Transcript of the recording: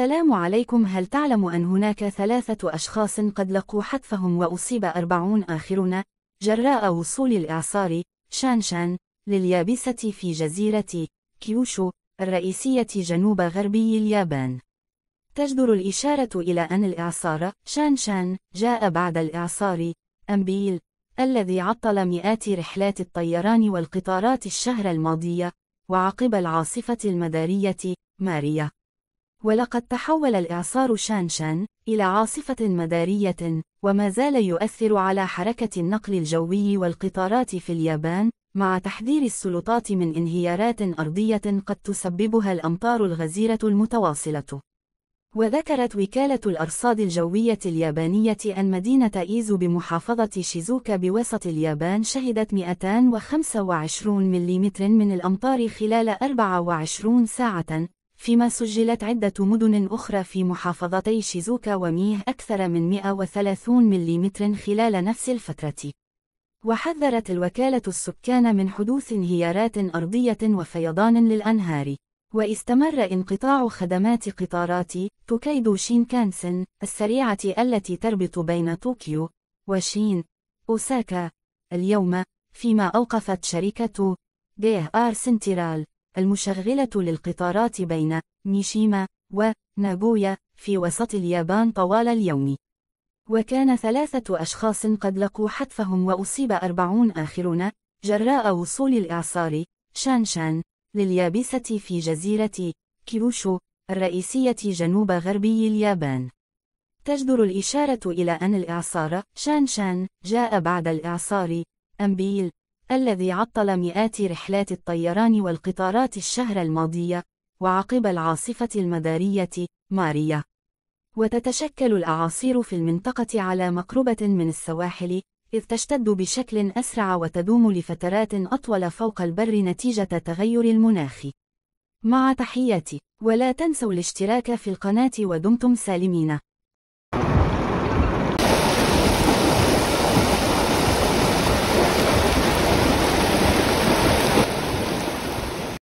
السلام عليكم هل تعلم أن هناك ثلاثة أشخاص قد لقوا حتفهم وأصيب أربعون آخرون جراء وصول الإعصار شانشان لليابسة في جزيرة كيوشو الرئيسية جنوب غربي اليابان تجدر الإشارة إلى أن الإعصار شانشان جاء بعد الإعصار أمبيل الذي عطل مئات رحلات الطيران والقطارات الشهر الماضية وعقب العاصفة المدارية ماريا ولقد تحول الإعصار شانشان إلى عاصفة مدارية وما زال يؤثر على حركة النقل الجوي والقطارات في اليابان مع تحذير السلطات من انهيارات أرضية قد تسببها الأمطار الغزيرة المتواصلة وذكرت وكالة الأرصاد الجوية اليابانية أن مدينة إيزو بمحافظة شيزوكا بوسط اليابان شهدت 225 ملم من الأمطار خلال 24 ساعة فيما سجلت عدة مدن أخرى في محافظتي شيزوكا وميه أكثر من 130 ملم خلال نفس الفترة. وحذرت الوكالة السكان من حدوث انهيارات أرضية وفيضان للأنهار. واستمر انقطاع خدمات قطارات توكايدو شينكانسن السريعة التي تربط بين طوكيو وشين أوساكا اليوم فيما أوقفت شركة جيه آر سنترال المشغلة للقطارات بين ميشيما ونابويا في وسط اليابان طوال اليوم وكان ثلاثة أشخاص قد لقوا حتفهم وأصيب أربعون آخرون جراء وصول الإعصار شانشان لليابسة في جزيرة كيوشو الرئيسية جنوب غربي اليابان تجدر الإشارة إلى أن الإعصار شانشان جاء بعد الإعصار أمبيل الذي عطل مئات رحلات الطيران والقطارات الشهر الماضي وعقب العاصفة المدارية ماريا وتتشكل الأعاصير في المنطقة على مقربة من السواحل إذ تشتد بشكل أسرع وتدوم لفترات أطول فوق البر نتيجة تغير المناخ مع تحياتي ولا تنسوا الاشتراك في القناة ودمتم سالمين